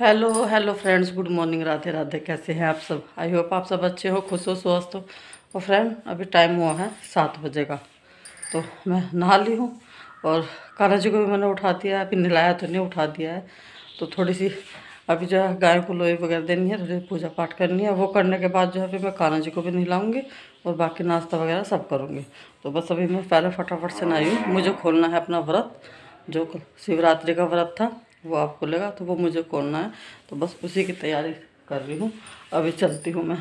hello hello friends good morning Radhe Radhe कैसे हैं आप सब आई होप आप सब अच्छे हो खुश हो स्वस्थ हो और फ्रेंड अभी टाइम हुआ है सात बजे का तो मैं नहा ली हूँ और काना जी को भी मैंने उठा दिया है अभी नहलाया तो नहीं उठा दिया है तो थोड़ी सी अभी जो है गाय को लोई वगैरह देनी है थोड़ी पूजा पाठ करनी है वो करने के बाद जो है फिर मैं काना जी को भी नहलाऊँगी और बाकी नाश्ता वगैरह सब करूँगी तो बस अभी मैं पहले फटाफट से नहाई हूँ मुझे खोलना है अपना व्रत जो शिवरात्रि का व्रत था वो आपको लगा तो वो मुझे खोलना है तो बस उसी की तैयारी कर रही हूँ अभी चलती हूँ मैं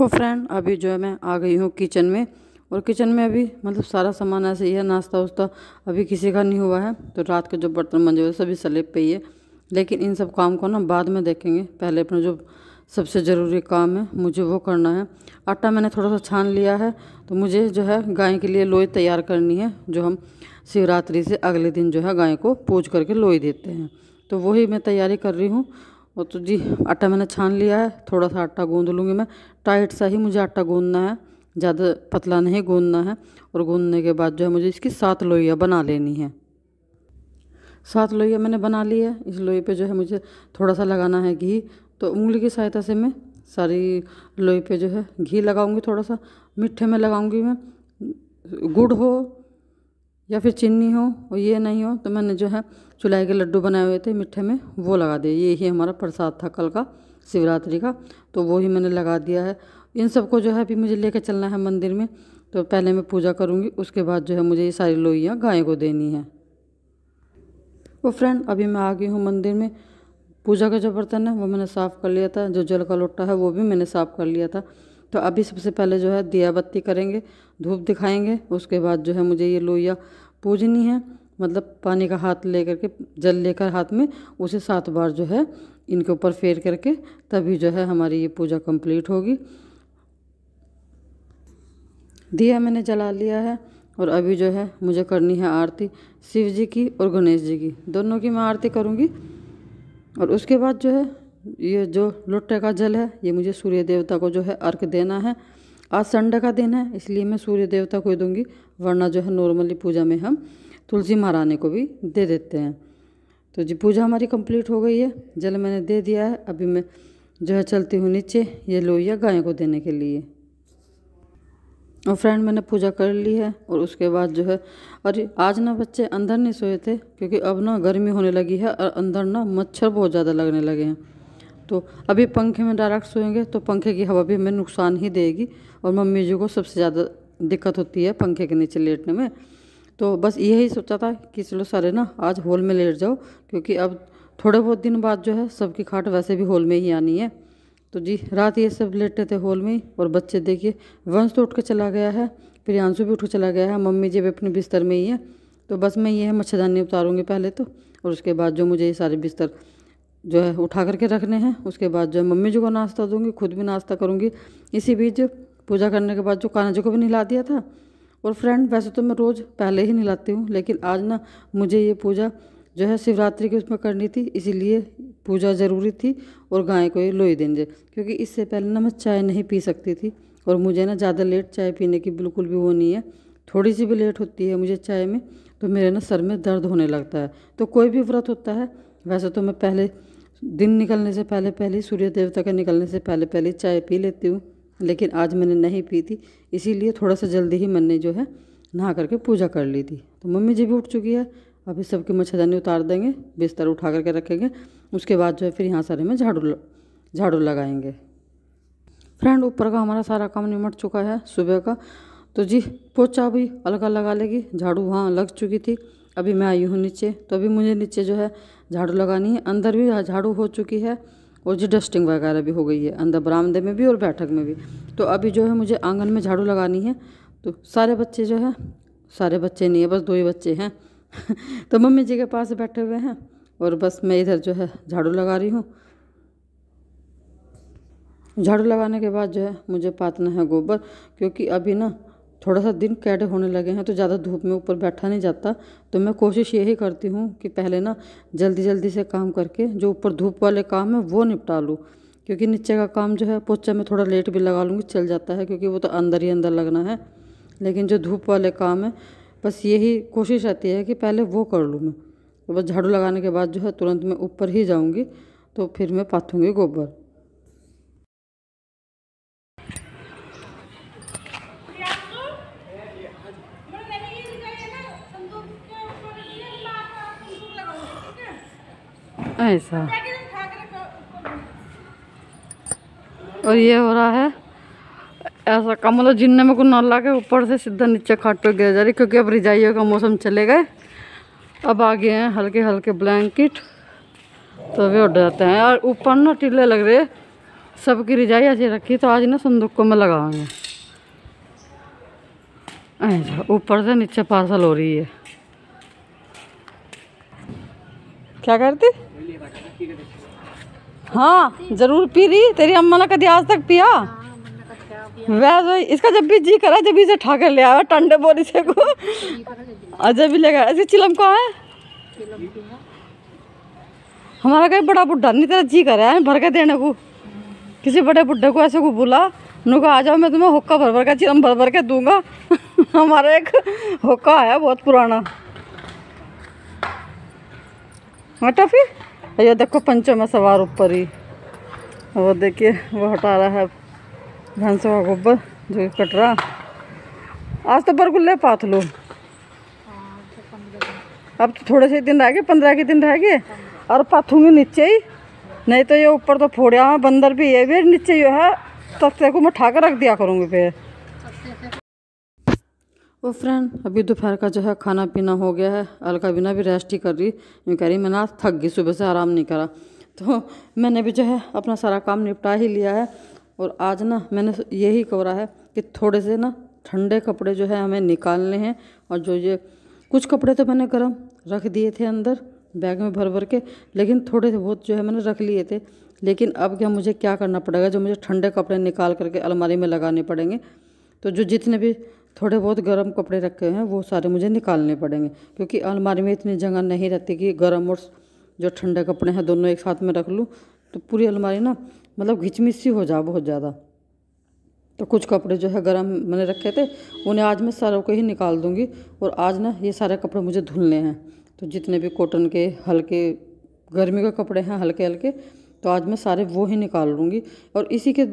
वो फ्रेंड अभी जो है मैं आ गई हूँ किचन में और किचन में अभी मतलब सारा सामान ऐसे ही है नाश्ता उस्ता अभी किसी का नहीं हुआ है तो रात के जो बर्तन मंजे हुए सभी स्लेब पे ही है लेकिन इन सब काम को ना बाद में देखेंगे पहले अपना जो सबसे ज़रूरी काम है मुझे वो करना है आटा मैंने थोड़ा सा छान लिया है तो मुझे जो है गाय के लिए लोई तैयार करनी है जो हम शिवरात्रि से अगले दिन जो है गाय को पूज करके लोई देते हैं तो वही मैं तैयारी कर रही हूँ और तो जी आटा मैंने छान लिया है थोड़ा सा आटा गूँध लूँगी मैं टाइट सा ही मुझे आटा गूँधना है ज़्यादा पतला नहीं गूँधना है और गूँधने के बाद जो है मुझे इसकी सात लोइयाँ बना लेनी है सात लोइयाँ मैंने बना ली है इस लोई पे जो है मुझे थोड़ा सा लगाना है घी तो उंगली की सहायता से मैं सारी लोई पे जो है घी लगाऊंगी थोड़ा सा मीठे में लगाऊंगी मैं गुड़ हो या फिर चीनी हो और ये नहीं हो तो मैंने जो है चुलाई के लड्डू बनाए हुए थे मीठे में वो लगा दिए ये ही हमारा प्रसाद था कल का शिवरात्रि का तो वो ही मैंने लगा दिया है इन सबको जो है अभी मुझे लेकर चलना है मंदिर में तो पहले मैं पूजा करूँगी उसके बाद जो है मुझे ये सारी लोहियाँ गाय को देनी है वो फ्रेंड अभी मैं आ गई हूँ मंदिर में पूजा का जो बर्तन है वो मैंने साफ़ कर लिया था जो जल का लोटा है वो भी मैंने साफ़ कर लिया था तो अभी सबसे पहले जो है दिया बत्ती करेंगे धूप दिखाएंगे उसके बाद जो है मुझे ये लोहिया पूजनी है मतलब पानी का हाथ ले करके जल लेकर हाथ में उसे सात बार जो है इनके ऊपर फेर करके तभी जो है हमारी ये पूजा कंप्लीट होगी दिया मैंने जला लिया है और अभी जो है मुझे करनी है आरती शिव जी की और गणेश जी की दोनों की मैं आरती करूँगी और उसके बाद जो है ये जो लोटे का जल है ये मुझे सूर्य देवता को जो है अर्घ देना है आज संडे का दिन है इसलिए मैं सूर्य देवता को ही दूंगी वरना जो है नॉर्मली पूजा में हम तुलसी महारानी को भी दे देते हैं तो जी पूजा हमारी कंप्लीट हो गई है जल मैंने दे दिया है अभी मैं जो है चलती हूँ नीचे ये लोहिया गाय को देने के लिए और फ्रेंड मैंने पूजा कर ली है और उसके बाद जो है अरे आज ना बच्चे अंदर नहीं सोए थे क्योंकि अब ना गर्मी होने लगी है और अंदर ना मच्छर बहुत ज़्यादा लगने लगे हैं तो अभी पंखे में डायरेक्ट सोएंगे तो पंखे की हवा भी हमें नुकसान ही देगी और मम्मी जी को सबसे ज़्यादा दिक्कत होती है पंखे के नीचे लेटने में तो बस यही सोचा था कि चलो सारे ना आज हॉल में लेट जाओ क्योंकि अब थोड़े बहुत दिन बाद जो है सबकी खाट वैसे भी हॉल में ही आनी है तो जी रात ये सब लेटे थे हॉल में और बच्चे देखिए वंश तो उठ के चला गया है प्रियांशु भी उठ के चला गया है मम्मी जी भी अपने बिस्तर में ही है तो बस मैं ये है मच्छरदानी उतारूँगी पहले तो और उसके बाद जो मुझे ये सारे बिस्तर जो है उठा करके रखने हैं उसके बाद जो है मम्मी जी को नाश्ता दूँगी खुद भी नाश्ता करूँगी इसी बीच पूजा करने के बाद जो काना जी को भी नहला दिया था और फ्रेंड वैसे तो मैं रोज़ पहले ही नहलाती हूँ लेकिन आज ना मुझे ये पूजा जो है शिवरात्रि के उसमें करनी थी इसीलिए पूजा ज़रूरी थी और गाय को ये लोई देंगे क्योंकि इससे पहले ना मैं चाय नहीं पी सकती थी और मुझे ना ज़्यादा लेट चाय पीने की बिल्कुल भी वो नहीं है थोड़ी सी भी लेट होती है मुझे चाय में तो मेरे ना सर में दर्द होने लगता है तो कोई भी व्रत होता है वैसे तो मैं पहले दिन निकलने से पहले पहले सूर्य देवता के निकलने से पहले पहले चाय पी लेती हूँ लेकिन आज मैंने नहीं पी थी इसीलिए थोड़ा सा जल्दी ही मैंने जो है नहा करके पूजा कर ली थी तो मम्मी जी भी उठ चुकी है अभी सबकी मच्छरदानी उतार देंगे बिस्तर उठा करके रखेंगे उसके बाद जो है फिर यहाँ सारे में झाड़ू झाड़ू लगाएंगे फ्रेंड ऊपर का हमारा सारा काम निमट चुका है सुबह का तो जी पोचा भी अलगा लगा लेगी झाड़ू वहाँ लग चुकी थी अभी मैं आई हूँ नीचे तो अभी मुझे नीचे जो है झाड़ू लगानी है अंदर भी झाड़ू हो चुकी है और जी डस्टिंग वगैरह भी हो गई है अंदर बरामदे में भी और बैठक में भी तो अभी जो है मुझे आंगन में झाड़ू लगानी है तो सारे बच्चे जो है सारे बच्चे नहीं है बस दो ही बच्चे हैं तो मम्मी जी के पास बैठे हुए हैं और बस मैं इधर जो है झाड़ू लगा रही हूँ झाड़ू लगाने के बाद जो है मुझे पातना है गोबर क्योंकि अभी ना थोड़ा सा दिन कैडे होने लगे हैं तो ज़्यादा धूप में ऊपर बैठा नहीं जाता तो मैं कोशिश यही करती हूँ कि पहले ना जल्दी जल्दी से काम करके जो ऊपर धूप वाले काम है वो निपटा लूँ क्योंकि नीचे का काम जो है पोचा में थोड़ा लेट भी लगा लूँगी चल जाता है क्योंकि वो तो अंदर ही अंदर लगना है लेकिन जो धूप वाले काम है बस यही कोशिश रहती है कि पहले वो कर लूँ मैं तो बस झाड़ू लगाने के बाद जो है तुरंत मैं ऊपर ही जाऊँगी तो फिर मैं पाथूँगी गोबर ऐसा और ये हो रहा है ऐसा कम मतलब जिनने में को ला के ऊपर से सीधा नीचे खाट पर गिर जा रही क्योंकि अब रिजाइयों का मौसम चले गए अब आ गए हैं हल्के हल्के ब्लैंकेट तो वे उठ जाते हैं और ऊपर ना टीले लग रहे सबकी रिजाई ऐसी रखी तो आज ना संदूकों में लगाएंगे ऐसा ऊपर से नीचे पार्सल हो रही है क्या करती हाँ जरूर पी रही तेरी अम्मा ने कभी आज तक पिया वह तो इसका जब भी जी करा जब भी इसे ठाकर कर ले आया टंडे बोरी से को और जब भी लेकर ऐसे चिलम का है हमारा कहीं बड़ा बुढ़ा नहीं तेरा जी करा है भर के देने को किसी बड़े बुढ़े को ऐसे को बोला को आ जाओ मैं तुम्हें हुक्का भर भर के चिलम भर भर के दूंगा हमारा एक हुक्का है बहुत पुराना हटा तो फिर ये देखो पंचो में सवार ऊपर ही वो देखिए वो हटा रहा है भैंसों का गोबर जो कटरा आज तो बरगुल्ले पाथ लो अब तो थोड़े से दिन रह गए पंद्रह के दिन रह गए और पाथूंगे नीचे ही नहीं तो ये ऊपर तो फोड़िया है बंदर भी है फिर नीचे जो है तस्ते को मैं कर रख दिया करूँगी फिर वो फ्रेंड अभी दोपहर का जो है खाना पीना हो गया है अलका बिना भी रेस्ट ही कर रही यूँ कह रही मैं ना थक गई सुबह से आराम नहीं करा तो मैंने भी जो है अपना सारा काम निपटा ही लिया है और आज ना मैंने यही कवरा है कि थोड़े से ना ठंडे कपड़े जो है हमें निकालने हैं और जो ये कुछ कपड़े तो मैंने गर्म रख दिए थे अंदर बैग में भर भर के लेकिन थोड़े से बहुत जो है मैंने रख लिए थे लेकिन अब क्या मुझे क्या करना पड़ेगा जो मुझे ठंडे कपड़े निकाल करके अलमारी में लगाने पड़ेंगे तो जो जितने भी थोड़े बहुत गर्म कपड़े रखे हैं वो सारे मुझे निकालने पड़ेंगे क्योंकि अलमारी में इतनी जगह नहीं रहती कि गर्म और जो ठंडे कपड़े हैं दोनों एक साथ में रख लूँ तो पूरी अलमारी ना मतलब घिचमिच सी हो जा बहुत ज़्यादा तो कुछ कपड़े जो है गर्म मैंने रखे थे उन्हें आज मैं सारों को ही निकाल दूँगी और आज ना ये सारे कपड़े मुझे धुलने हैं तो जितने भी कॉटन के हल्के गर्मी के कपड़े हैं हल्के हल्के तो आज मैं सारे वो ही निकाल लूँगी और इसी के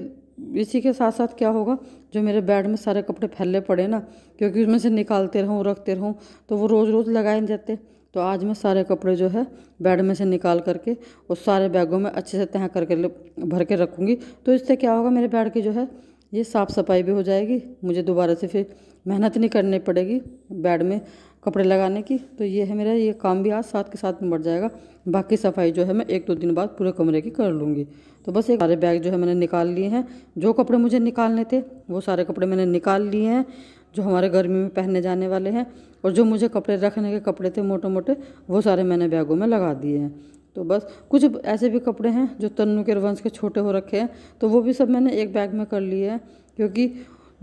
इसी के साथ साथ क्या होगा जो मेरे बेड में सारे कपड़े फैले पड़े ना क्योंकि उसमें से निकालते रहूँ रखते रहूँ तो वो रोज़ रोज़ लगाए जाते तो आज मैं सारे कपड़े जो है बेड में से निकाल करके और सारे बैगों में अच्छे से तह करके भर के रखूँगी तो इससे क्या होगा मेरे बेड की जो है ये साफ़ सफाई भी हो जाएगी मुझे दोबारा से फिर मेहनत नहीं करनी पड़ेगी बेड में कपड़े लगाने की तो ये है मेरा ये काम भी आज साथ के साथ में बढ़ जाएगा बाकी सफाई जो है मैं एक दो दिन बाद पूरे कमरे की कर लूँगी तो बस एक सारे बैग जो है मैंने निकाल लिए हैं जो कपड़े मुझे निकालने थे वो सारे कपड़े मैंने निकाल लिए हैं जो हमारे गर्मी में पहनने जाने वाले हैं और जो मुझे कपड़े रखने के कपड़े थे मोटे मोटे वो सारे मैंने बैगों में लगा दिए हैं तो बस कुछ ऐसे भी कपड़े हैं जो तन्नु के वंश के छोटे हो रखे हैं तो वो भी सब मैंने एक बैग में कर लिए हैं क्योंकि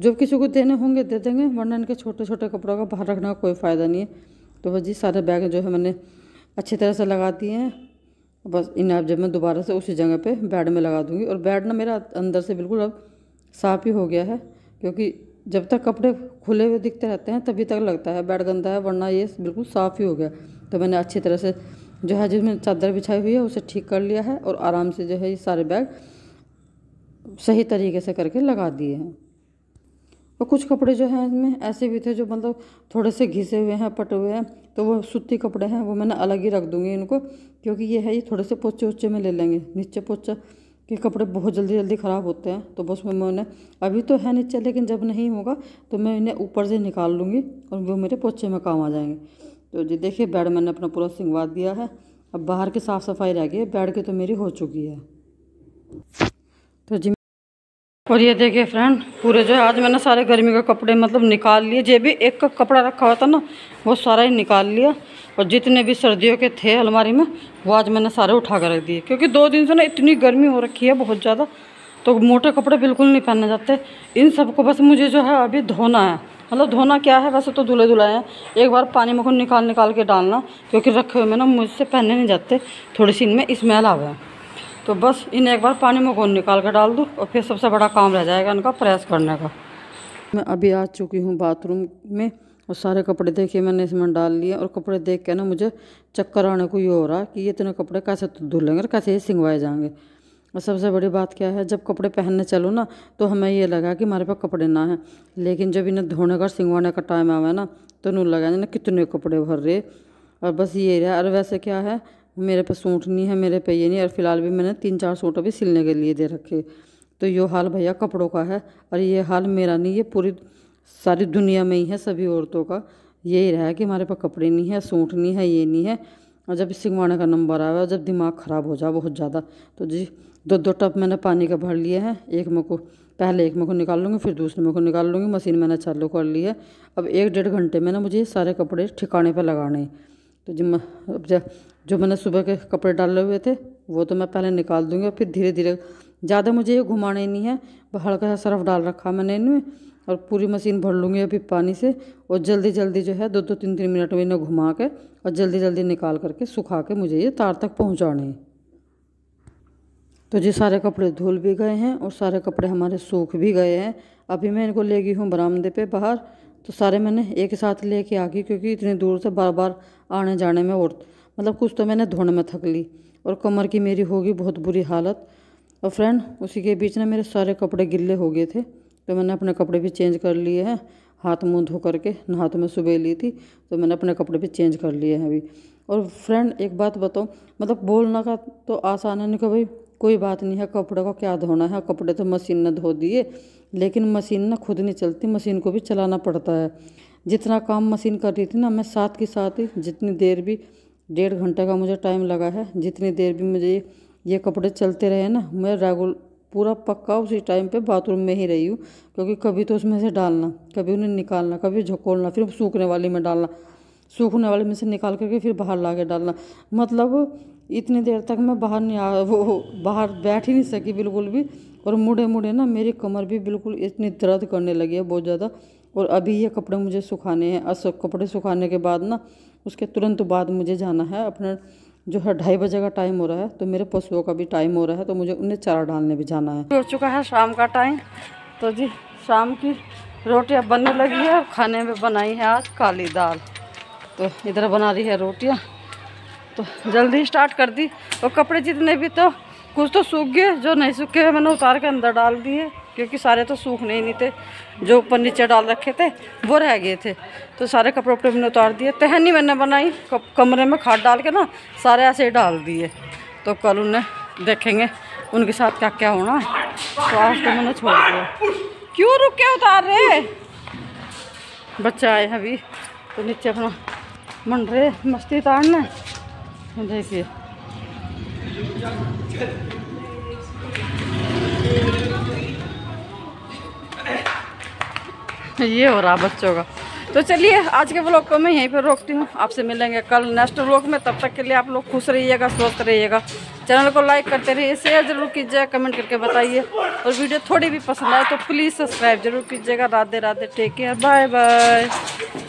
जब किसी को देने होंगे दे देंगे वरना इनके छोटे छोटे कपड़ों का बाहर रखने का कोई फ़ायदा नहीं है तो बस जी सारे बैग जो है मैंने अच्छी तरह से लगा दिए हैं बस इन्हें अब जब मैं दोबारा से उसी जगह पर बेड में लगा दूँगी और बेड ना मेरा अंदर से बिल्कुल अब साफ ही हो गया है क्योंकि जब तक कपड़े खुले हुए दिखते रहते हैं तभी तक लगता है बेड गंदा है वरना ये बिल्कुल साफ़ ही हो गया तो मैंने अच्छी तरह से जो है जिसमें चादर बिछाई हुई है उसे ठीक कर लिया है और आराम से जो है ये सारे बैग सही तरीके से करके लगा दिए हैं और कुछ कपड़े जो हैं इसमें ऐसे भी थे जो मतलब थोड़े से घिसे हुए हैं पटे हुए हैं तो वो सूती कपड़े हैं वो मैंने अलग ही रख दूँगी इनको क्योंकि ये है ये थोड़े से पोचे उच्चे में ले लेंगे नीचे पोचा कि कपड़े बहुत जल्दी जल्दी ख़राब होते हैं तो बस मैं उन्हें अभी तो है नीचे लेकिन जब नहीं होगा तो मैं इन्हें ऊपर से निकाल लूँगी और वो मेरे पोछे में काम आ जाएंगे तो जी देखिए बेड मैंने अपना पूरा सिंगवा दिया है अब बाहर की साफ़ सफाई रह गई है बेड की तो मेरी हो चुकी है तो जी और ये देखिए फ्रेंड पूरे जो है आज मैंने सारे गर्मी के कपड़े मतलब निकाल लिए जो भी एक कपड़ा रखा हुआ था ना वो सारा ही निकाल लिया और जितने भी सर्दियों के थे अलमारी में वो आज मैंने सारे उठा कर रख दिए क्योंकि दो दिन से ना इतनी गर्मी हो रखी है बहुत ज़्यादा तो मोटे कपड़े बिल्कुल नहीं पहने जाते इन सबको बस मुझे जो है अभी धोना है मतलब धोना क्या है वैसे तो धुले धुलाए हैं एक बार पानी में को निकाल निकाल के डालना क्योंकि रखे हुए में ना मुझसे पहने नहीं जाते थोड़ी सी इनमें स्मेल आ गया तो बस इन्हें एक बार पानी में गोंद निकाल कर डाल दो और फिर सबसे बड़ा काम रह जाएगा इनका प्रेस करने का मैं अभी आ चुकी हूँ बाथरूम में और सारे कपड़े देखे मैंने इसमें डाल लिए और कपड़े देख के ना मुझे चक्कर आने को ये हो रहा है कि ये इतने कपड़े कैसे तो धुलेंगे और कैसे ये सिंगवाए जाएंगे और सबसे बड़ी बात क्या है जब कपड़े पहनने चलो ना तो हमें ये लगा कि हमारे पास कपड़े ना हैं लेकिन जब इन्हें धोने का सिंगवाने का टाइम आवा ना तो नू लगा ना कितने कपड़े भर रहे और बस ये रहा और वैसे क्या है मेरे पे सूट नहीं है मेरे पे ये नहीं और फिलहाल भी मैंने तीन चार सूट अभी सिलने के लिए दे रखे तो ये हाल भैया कपड़ों का है और ये हाल मेरा नहीं ये पूरी सारी दुनिया में ही है सभी औरतों का यही रहा है कि हमारे पास कपड़े नहीं है सूट नहीं है ये नहीं है और जब सिंगवाने का नंबर आया जब दिमाग ख़राब हो जाए बहुत ज़्यादा तो जी दो दो टप मैंने पानी का भर लिए हैं एक में को पहले एक में को निकाल लूँगी फिर दूसरे में को निकाल लूँगी मशीन मैंने चालू कर ली है अब एक डेढ़ घंटे में ना मुझे सारे कपड़े ठिकाने पर लगाने तो जी अब जो मैंने सुबह के कपड़े डाले हुए थे वो तो मैं पहले निकाल दूँगी और फिर धीरे धीरे ज़्यादा मुझे ये घुमाने नहीं है हल्का सा सर्फ डाल रखा मैंने इनमें और पूरी मशीन भर लूँगी अभी पानी से और जल्दी जल्दी जो है दो दो तीन तीन मिनट में इन्हें घुमा के और जल्दी जल्दी निकाल करके सुखा के मुझे ये तार तक पहुँचाने हैं तो जी सारे कपड़े धुल भी गए हैं और सारे कपड़े हमारे सूख भी गए हैं अभी मैं इनको ले गई हूँ बरामदे पे बाहर तो सारे मैंने एक साथ लेके आ गई क्योंकि इतनी दूर से बार बार आने जाने में और मतलब कुछ तो मैंने धोने में थक ली और कमर की मेरी होगी बहुत बुरी हालत और फ्रेंड उसी के बीच ना मेरे सारे कपड़े गिले हो गए थे तो मैंने अपने कपड़े भी चेंज कर लिए हैं हाथ मुंह धो करके नहा तो मैं सुबह ली थी तो मैंने अपने कपड़े भी चेंज कर लिए हैं अभी और फ्रेंड एक बात बताओ मतलब बोलना का तो आसान है नहीं तो भाई कोई बात नहीं है कपड़े को क्या धोना है कपड़े तो मशीन ने धो दिए लेकिन मशीन ना खुद नहीं चलती मशीन को भी चलाना पड़ता है जितना काम मशीन कर रही थी ना मैं साथ के साथ ही जितनी देर भी डेढ़ घंटे का मुझे टाइम लगा है जितनी देर भी मुझे ये कपड़े चलते रहे ना मैं रेगुल पूरा पक्का उसी टाइम पे बाथरूम में ही रही हूँ क्योंकि कभी तो उसमें से डालना कभी उन्हें निकालना कभी झकोलना फिर सूखने वाले में डालना सूखने वाले में से निकाल करके फिर बाहर ला के डालना मतलब इतनी देर तक मैं बाहर नहीं आ वो बाहर बैठ ही नहीं सकी बिल्कुल भी और मुड़े मुड़े ना मेरी कमर भी बिल्कुल इतनी दर्द करने लगी है बहुत ज़्यादा और अभी ये कपड़े मुझे सुखाने हैं अस कपड़े सुखाने के बाद ना उसके तुरंत बाद मुझे जाना है अपना जो है ढाई बजे का टाइम हो रहा है तो मेरे पशुओं का भी टाइम हो रहा है तो मुझे उन्हें चारा डालने भी जाना है हो चुका है शाम का टाइम तो जी शाम की रोटियां बनने लगी है खाने में बनाई है आज काली दाल तो इधर बना रही है रोटियां तो जल्दी स्टार्ट कर दी और कपड़े जितने भी तो कुछ तो सूख गए जो नहीं सूखे मैंने उतार के अंदर डाल दिए क्योंकि सारे तो सूखने ही नहीं थे जो ऊपर नीचे डाल रखे थे वो रह गए थे तो सारे कपड़े उपड़े मैंने उतार दिए तहनी मैंने बनाई कमरे में खाद डाल के ना सारे ऐसे ही डाल दिए तो कल उन्हें देखेंगे उनके साथ क्या क्या होना तो आज तो मैंने छोड़ दिया क्यों रुक के उतार रहे बच्चा आए अभी तो नीचे अपना मन रहे मस्ती उतारना तो देखिए ये हो रहा बच्चों का तो चलिए आज के ब्लॉग को मैं यहीं पर रोकती हूँ आपसे मिलेंगे कल नेक्स्ट ब्लॉग में तब तक के लिए आप लोग खुश रहिएगा स्वस्थ रहिएगा चैनल को लाइक करते रहिए शेयर जरूर कीजिएगा कमेंट करके बताइए और वीडियो थोड़ी भी पसंद आए तो प्लीज़ सब्सक्राइब जरूर कीजिएगा Radhe Radhe take care bye bye